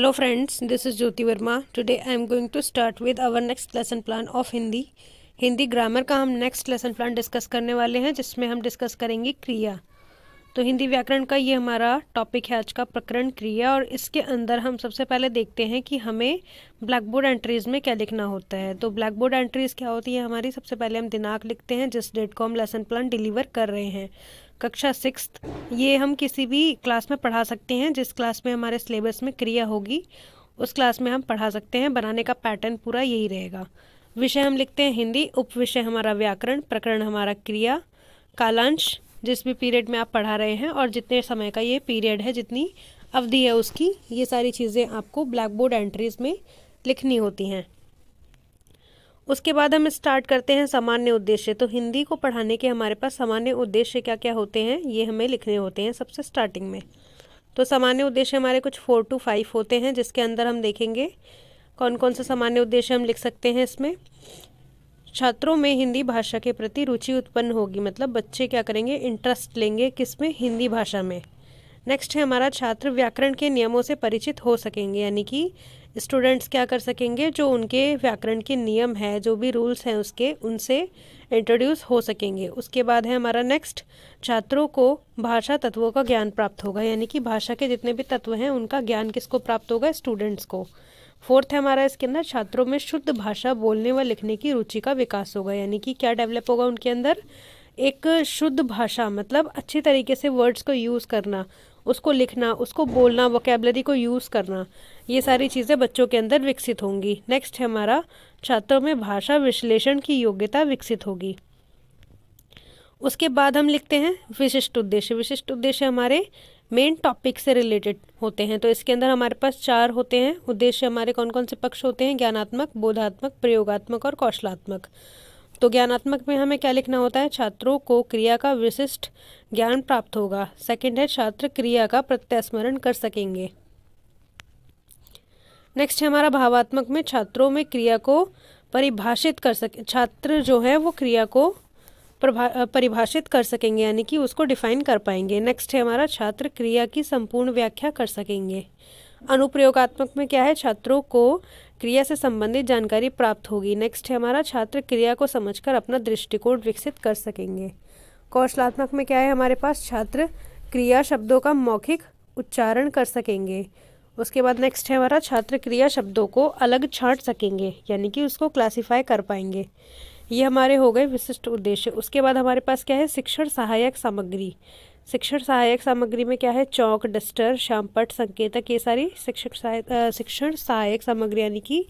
hello friends this is Jyoti Verma today I am going to start with our next lesson plan of Hindi Hindi grammar का हम next lesson plan discuss करने वाले हैं जिसमें हम डिस्कस करेंगे क्रिया तो हिंदी व्याकरण का ये हमारा टॉपिक है आज का प्रकरण क्रिया और इसके अंदर हम सबसे पहले देखते हैं कि हमें ब्लैक बोर्ड एंट्रीज़ में क्या लिखना होता है तो ब्लैक बोर्ड एंट्रीज़ क्या होती है हमारी सबसे पहले हम दिनांक लिखते हैं जिस डेट को हम लेसन प्लान डिलीवर कर रहे हैं कक्षा सिक्स ये हम किसी भी क्लास में पढ़ा सकते हैं जिस क्लास में हमारे सिलेबस में क्रिया होगी उस क्लास में हम पढ़ा सकते हैं बनाने का पैटर्न पूरा यही रहेगा विषय हम लिखते हैं हिंदी उप विषय हमारा व्याकरण प्रकरण हमारा क्रिया कालांश जिस भी पीरियड में आप पढ़ा रहे हैं और जितने समय का ये पीरियड है जितनी अवधि है उसकी ये सारी चीज़ें आपको ब्लैक बोर्ड एंट्रीज में लिखनी होती हैं उसके बाद हम स्टार्ट करते हैं सामान्य उद्देश्य तो हिंदी को पढ़ाने के हमारे पास सामान्य उद्देश्य क्या क्या होते हैं ये हमें लिखने होते हैं सबसे स्टार्टिंग में तो सामान्य उद्देश्य हमारे कुछ फोर टू फाइव होते हैं जिसके अंदर हम देखेंगे कौन कौन से सामान्य उद्देश्य हम लिख सकते हैं इसमें छात्रों में हिंदी भाषा के प्रति रुचि उत्पन्न होगी मतलब बच्चे क्या करेंगे इंटरेस्ट लेंगे किस में हिंदी भाषा में नेक्स्ट है हमारा छात्र व्याकरण के नियमों से परिचित हो सकेंगे यानी कि स्टूडेंट्स क्या कर सकेंगे जो उनके व्याकरण के नियम है जो भी रूल्स हैं उसके उनसे इंट्रोड्यूस हो सकेंगे उसके बाद है हमारा नेक्स्ट छात्रों को भाषा तत्वों का ज्ञान प्राप्त होगा यानी कि भाषा के जितने भी तत्व हैं उनका ज्ञान किसको प्राप्त होगा स्टूडेंट्स को फोर्थ है हमारा इसके अंदर छात्रों में शुद्ध भाषा बोलने व लिखने की रुचि का विकास होगा यानी कि क्या डेवलप होगा उनके अंदर एक शुद्ध भाषा मतलब अच्छे तरीके से वर्ड्स को यूज़ करना उसको लिखना उसको बोलना वोकेबलरी को यूज़ करना ये सारी चीज़ें बच्चों के अंदर विकसित होंगी नेक्स्ट है हमारा छात्रों में भाषा विश्लेषण की योग्यता विकसित होगी उसके बाद हम लिखते हैं विशिष्ट उद्देश्य विशिष्ट उद्देश्य हमारे मेन टॉपिक से रिलेटेड होते हैं तो इसके अंदर हमारे पास चार होते हैं उद्देश्य हमारे कौन कौन से पक्ष होते हैं ज्ञानात्मक बोधात्मक प्रयोगात्मक और कौशलात्मक तो ज्ञानात्मक में हमें क्या लिखना होता है छात्रों को क्रिया का विशिष्ट ज्ञान प्राप्त होगा सेकंड है छात्र क्रिया का प्रत्यास्मरण कर सकेंगे नेक्स्ट है हमारा भावात्मक में छात्रों में क्रिया को परिभाषित कर सके छात्र जो है वो क्रिया को परिभाषित कर सकेंगे यानी कि उसको डिफाइन कर पाएंगे नेक्स्ट है हमारा छात्र क्रिया की संपूर्ण व्याख्या कर सकेंगे अनुप्रयोगात्मक में क्या है छात्रों को क्रिया से संबंधित जानकारी प्राप्त होगी नेक्स्ट है हमारा छात्र क्रिया को समझकर अपना दृष्टिकोण विकसित कर सकेंगे कौशलात्मक में क्या है हमारे पास छात्र क्रिया शब्दों का मौखिक उच्चारण कर सकेंगे उसके बाद नेक्स्ट है हमारा छात्र क्रिया शब्दों को अलग छांट सकेंगे यानी कि उसको क्लासिफाई कर पाएंगे ये हमारे हो गए विशिष्ट उद्देश्य उसके बाद हमारे पास क्या है शिक्षण सहायक सामग्री शिक्षण सहायक सामग्री में क्या है चौक डस्टर शामपट संकेतक ये सारी शिक्षक सहायक शिक्षण सहायक सामग्री यानी कि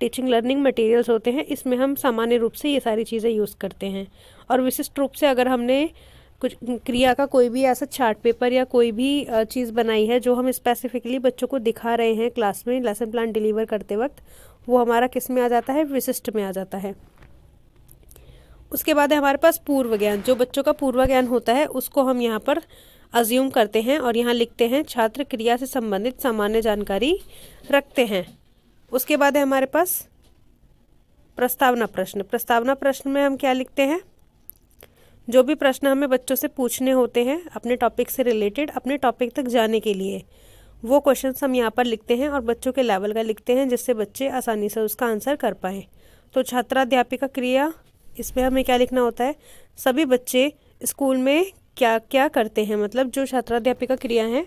टीचिंग लर्निंग मटेरियल्स होते हैं इसमें हम सामान्य रूप से ये सारी चीज़ें यूज़ करते हैं और विशिष्ट रूप से अगर हमने कुछ क्रिया का कोई भी ऐसा चार्ट पेपर या कोई भी चीज़ बनाई है जो हम स्पेसिफिकली बच्चों को दिखा रहे हैं क्लास में लेसन प्लान डिलीवर करते वक्त वो हमारा किस में आ जाता है विशिष्ट में आ जाता है उसके बाद है हमारे पास पूर्व ज्ञान जो बच्चों का पूर्व ज्ञान होता है उसको हम यहाँ पर अज्यूम करते हैं और यहाँ लिखते हैं छात्र क्रिया से संबंधित सामान्य जानकारी रखते हैं उसके बाद है हमारे पास प्रस्तावना प्रश्न प्रस्तावना प्रश्न में हम क्या लिखते हैं जो भी प्रश्न हमें बच्चों से पूछने होते हैं अपने टॉपिक से रिलेटेड अपने टॉपिक तक जाने के लिए वो क्वेश्चन हम यहाँ पर लिखते हैं और बच्चों के लेवल का लिखते हैं जिससे बच्चे आसानी से उसका आंसर कर पाएँ तो छात्राध्यापिका क्रिया इसमें हमें क्या लिखना होता है सभी बच्चे स्कूल में क्या क्या करते हैं मतलब जो छात्राध्यापिका क्रिया है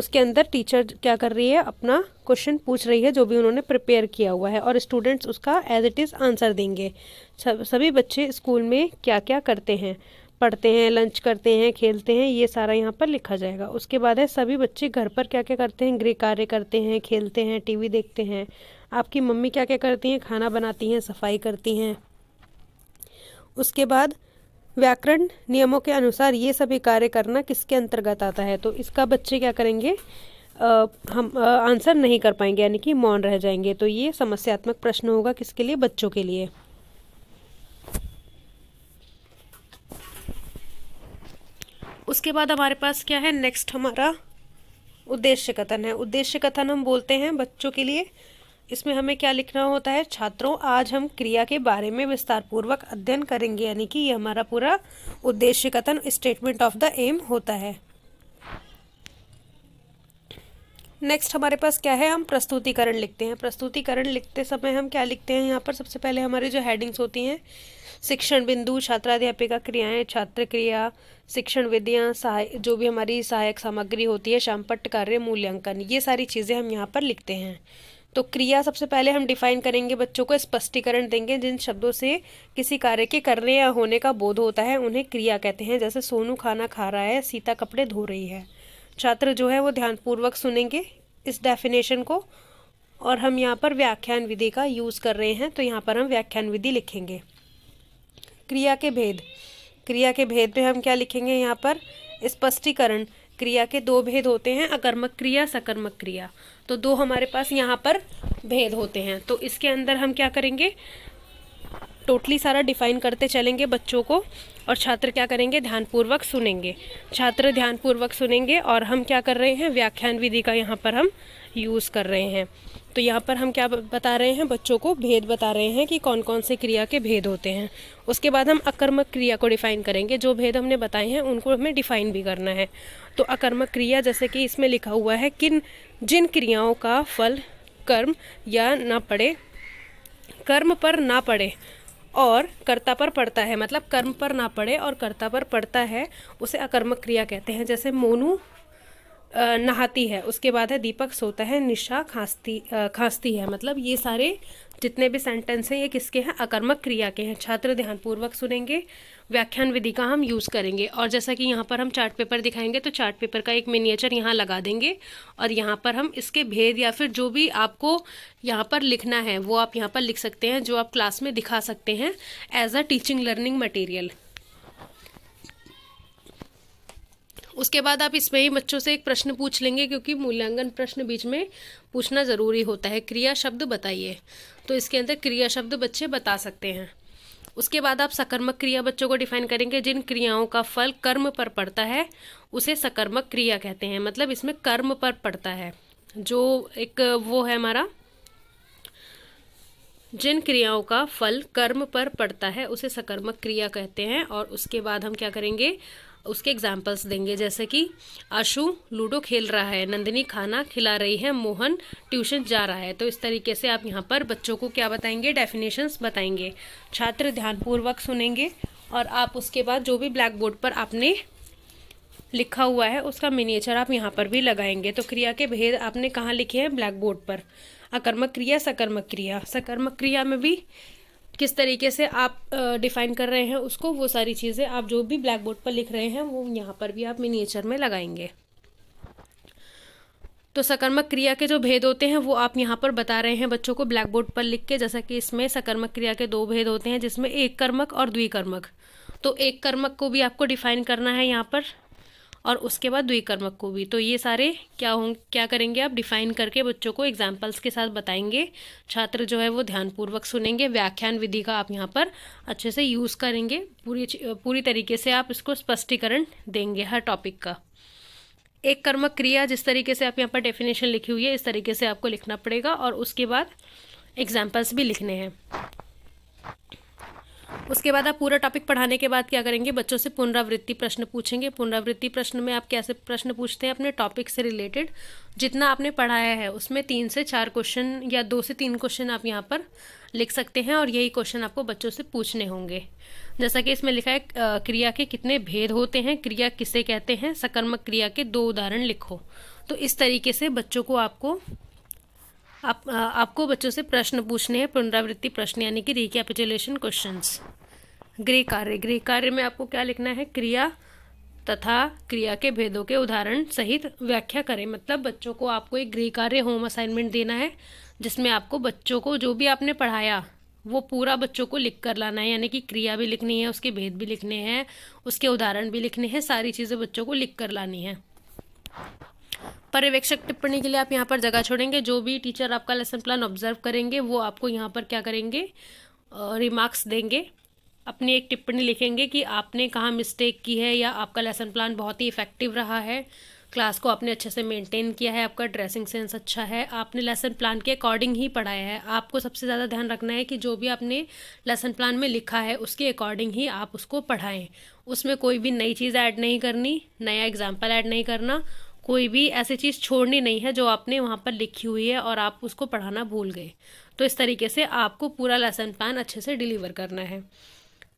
उसके अंदर टीचर क्या कर रही है अपना क्वेश्चन पूछ रही है जो भी उन्होंने प्रिपेयर किया हुआ है और स्टूडेंट्स उसका एज इट इज़ आंसर देंगे सभी बच्चे स्कूल में क्या क्या करते हैं पढ़ते हैं लंच करते हैं खेलते हैं ये सारा यहाँ पर लिखा जाएगा उसके बाद है सभी बच्चे घर पर क्या क्या करते हैं गृह कार्य करते हैं खेलते हैं टीवी देखते हैं आपकी मम्मी क्या क्या करती हैं खाना बनाती हैं सफाई करती हैं उसके बाद व्याकरण नियमों के अनुसार ये सभी कार्य करना किसके अंतर्गत आता है तो इसका बच्चे क्या करेंगे आ, हम आ, आंसर नहीं कर पाएंगे यानी कि मौन रह जाएंगे तो ये समस्यात्मक प्रश्न होगा किसके लिए बच्चों के लिए उसके बाद हमारे पास क्या है नेक्स्ट हमारा उद्देश्य कथन है उद्देश्य कथन हम बोलते हैं बच्चों के लिए इसमें हमें क्या लिखना होता है छात्रों आज हम क्रिया के बारे में विस्तार पूर्वक अध्ययन करेंगे यानी कि ये हमारा पूरा उद्देश्य कथन स्टेटमेंट ऑफ द एम होता है नेक्स्ट हमारे पास क्या है हम प्रस्तुतिकरण लिखते हैं प्रस्तुतिकरण लिखते समय हम क्या लिखते हैं यहाँ पर सबसे पहले हमारे जो हेडिंग्स होती हैं शिक्षण बिंदु छात्राध्यापिका क्रियाएं छात्र क्रिया शिक्षण विधियाँ सहाय जो भी हमारी सहायक सामग्री होती है शाम पट्ट कार्य मूल्यांकन ये सारी चीज़ें हम यहाँ पर लिखते हैं तो क्रिया सबसे पहले हम डिफाइन करेंगे बच्चों को स्पष्टीकरण देंगे जिन शब्दों से किसी कार्य के करने या होने का बोध होता है उन्हें क्रिया कहते हैं जैसे सोनू खाना खा रहा है सीता कपड़े धो रही है छात्र जो है वो ध्यानपूर्वक सुनेंगे इस डेफिनेशन को और हम यहाँ पर व्याख्यान विधि का यूज़ कर रहे हैं तो यहाँ पर हम व्याख्यान विधि लिखेंगे क्रिया के भेद क्रिया के भेद में हम क्या लिखेंगे यहाँ पर स्पष्टीकरण क्रिया के दो भेद होते हैं अकर्मक क्रिया सकर्मक क्रिया तो दो हमारे पास यहाँ पर भेद होते हैं तो इसके अंदर हम क्या करेंगे टोटली सारा डिफाइन करते चलेंगे बच्चों को और छात्र क्या करेंगे ध्यानपूर्वक सुनेंगे छात्र ध्यानपूर्वक सुनेंगे और हम क्या कर रहे हैं व्याख्यान विधि का यहाँ पर हम यूज़ कर रहे हैं तो यहाँ पर हम क्या बता रहे हैं बच्चों को भेद बता रहे हैं कि कौन कौन से क्रिया के भेद होते हैं उसके बाद हम अकर्मक क्रिया को डिफ़ाइन करेंगे जो भेद हमने बताए हैं उनको हमें डिफ़ाइन भी करना है तो अकर्मक क्रिया जैसे कि इसमें लिखा हुआ है किन जिन क्रियाओं का फल कर्म या ना पड़े कर्म पर ना पड़े और कर्ता पर पड़ता है मतलब कर्म पर ना पड़े और कर्ता पर पड़ता है उसे अकर्मक क्रिया कहते हैं जैसे मोनू नहाती है उसके बाद है दीपक सोता है निशा खांसती खांसती है मतलब ये सारे जितने भी सेंटेंस हैं ये किसके हैं अकर्मक क्रिया के हैं छात्र ध्यानपूर्वक सुनेंगे व्याख्यान विधि का हम यूज़ करेंगे और जैसा कि यहाँ पर हम चार्ट पेपर दिखाएंगे तो चार्ट पेपर का एक मिनिएचर यहाँ लगा देंगे और यहाँ पर हम इसके भेद या फिर जो भी आपको यहाँ पर लिखना है वो आप यहाँ पर लिख सकते हैं जो आप क्लास में दिखा सकते हैं as a teaching learning material उसके बाद आप इसमें ही बच्चों से एक प्रश्न पूछ लेंगे क्योंकि मूल्यांकन प्रश्न बीच में पूछना ज़रूरी होता है क्रिया शब्द बताइए तो इसके अंदर क्रिया शब्द बच्चे बता सकते हैं उसके बाद आप सकर्मक क्रिया बच्चों को डिफाइन करेंगे जिन क्रियाओं का फल कर्म पर पड़ता है उसे सकर्मक क्रिया कहते हैं मतलब इसमें कर्म पर पड़ता है जो एक वो है हमारा जिन क्रियाओं का फल कर्म पर पड़ता है उसे सकर्मक क्रिया कहते हैं और उसके बाद हम क्या करेंगे उसके एग्जाम्पल्स देंगे जैसे कि आशु लूडो खेल रहा है नंदिनी खाना खिला रही है मोहन ट्यूशन जा रहा है तो इस तरीके से आप यहाँ पर बच्चों को क्या बताएंगे डेफिनेशंस बताएंगे छात्र ध्यानपूर्वक सुनेंगे और आप उसके बाद जो भी ब्लैक बोर्ड पर आपने लिखा हुआ है उसका मिनिएचर आप यहाँ पर भी लगाएंगे तो क्रिया के भेद आपने कहाँ लिखे हैं ब्लैक बोर्ड पर अकर्मक क्रिया सकर्मक क्रिया सकर्मक क्रिया में भी किस तरीके से आप डिफ़ाइन कर रहे हैं उसको वो सारी चीज़ें आप जो भी ब्लैक बोर्ड पर लिख रहे हैं वो यहाँ पर भी आप मिनिएचर में लगाएंगे तो सकर्मक क्रिया के जो भेद होते हैं वो आप यहाँ पर बता रहे हैं बच्चों को ब्लैक बोर्ड पर लिख के जैसा कि इसमें सकर्मक क्रिया के दो भेद होते हैं जिसमें एक कर्मक और द्विकर्मक तो एक कर्मक को भी आपको डिफाइन करना है यहाँ पर और उसके बाद द्विकर्मक को भी तो ये सारे क्या हों क्या करेंगे आप डिफाइन करके बच्चों को एग्जाम्पल्स के साथ बताएंगे छात्र जो है वो ध्यानपूर्वक सुनेंगे व्याख्यान विधि का आप यहाँ पर अच्छे से यूज़ करेंगे पूरी पूरी तरीके से आप इसको स्पष्टीकरण देंगे हर टॉपिक का एक कर्मक क्रिया जिस तरीके से आप यहाँ पर डेफिनेशन लिखी हुई है इस तरीके से आपको लिखना पड़ेगा और उसके बाद एग्जाम्पल्स भी लिखने हैं उसके बाद आप पूरा टॉपिक पढ़ाने के बाद क्या करेंगे बच्चों से पुनरावृत्ति प्रश्न पूछेंगे पुनरावृत्ति प्रश्न में आप कैसे प्रश्न पूछते हैं अपने टॉपिक से रिलेटेड जितना आपने पढ़ाया है उसमें तीन से चार क्वेश्चन या दो से तीन क्वेश्चन आप यहाँ पर लिख सकते हैं और यही क्वेश्चन आपको बच्चों से पूछने होंगे जैसा कि इसमें लिखा है क्रिया के कितने भेद होते हैं क्रिया किसे कहते हैं सकर्मक क्रिया के दो उदाहरण लिखो तो इस तरीके से बच्चों को आपको आप आपको बच्चों से प्रश्न पूछने हैं पुनरावृत्ति प्रश्न यानी कि रिकैपिटुलेशन क्वेश्चंस गृह कार्य गृह कार्य में आपको क्या लिखना है क्रिया तथा क्रिया के भेदों के उदाहरण सहित व्याख्या करें मतलब बच्चों को आपको एक गृह कार्य होम असाइनमेंट देना है जिसमें आपको बच्चों को जो भी आपने पढ़ाया वो पूरा बच्चों को लिख कर लाना है यानी कि क्रिया भी लिखनी है उसके भेद भी लिखने हैं उसके उदाहरण भी लिखने हैं सारी चीज़ें बच्चों को लिख कर लानी है पर्यवेक्षक टिप्पणी के लिए आप यहाँ पर जगह छोड़ेंगे जो भी टीचर आपका लेसन प्लान ऑब्जर्व करेंगे वो आपको यहाँ पर क्या करेंगे रिमार्क्स देंगे अपनी एक टिप्पणी लिखेंगे कि आपने कहाँ मिस्टेक की है या आपका लेसन प्लान बहुत ही इफ़ेक्टिव रहा है क्लास को आपने अच्छे से मेंटेन किया है आपका ड्रेसिंग सेंस अच्छा है आपने लेसन प्लान के अकॉर्डिंग ही पढ़ाया है आपको सबसे ज़्यादा ध्यान रखना है कि जो भी आपने लेसन प्लान में लिखा है उसके अकॉर्डिंग ही आप उसको पढ़ाएँ उसमें कोई भी नई चीज़ ऐड नहीं करनी नया एग्जाम्पल ऐड नहीं करना कोई भी ऐसी चीज़ छोड़नी नहीं है जो आपने वहाँ पर लिखी हुई है और आप उसको पढ़ाना भूल गए तो इस तरीके से आपको पूरा लेसन प्लान अच्छे से डिलीवर करना है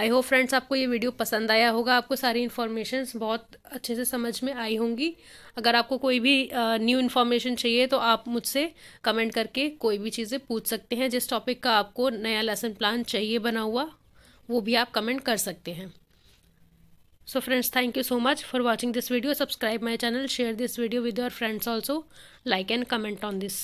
आई होप फ्रेंड्स आपको ये वीडियो पसंद आया होगा आपको सारी इन्फॉर्मेशन बहुत अच्छे से समझ में आई होंगी अगर आपको कोई भी न्यू इन्फॉर्मेशन चाहिए तो आप मुझसे कमेंट करके कोई भी चीज़ें पूछ सकते हैं जिस टॉपिक का आपको नया लेसन प्लान चाहिए बना हुआ वो भी आप कमेंट कर सकते हैं so friends thank you so much for watching this video subscribe my channel share this video with your friends also like and comment on this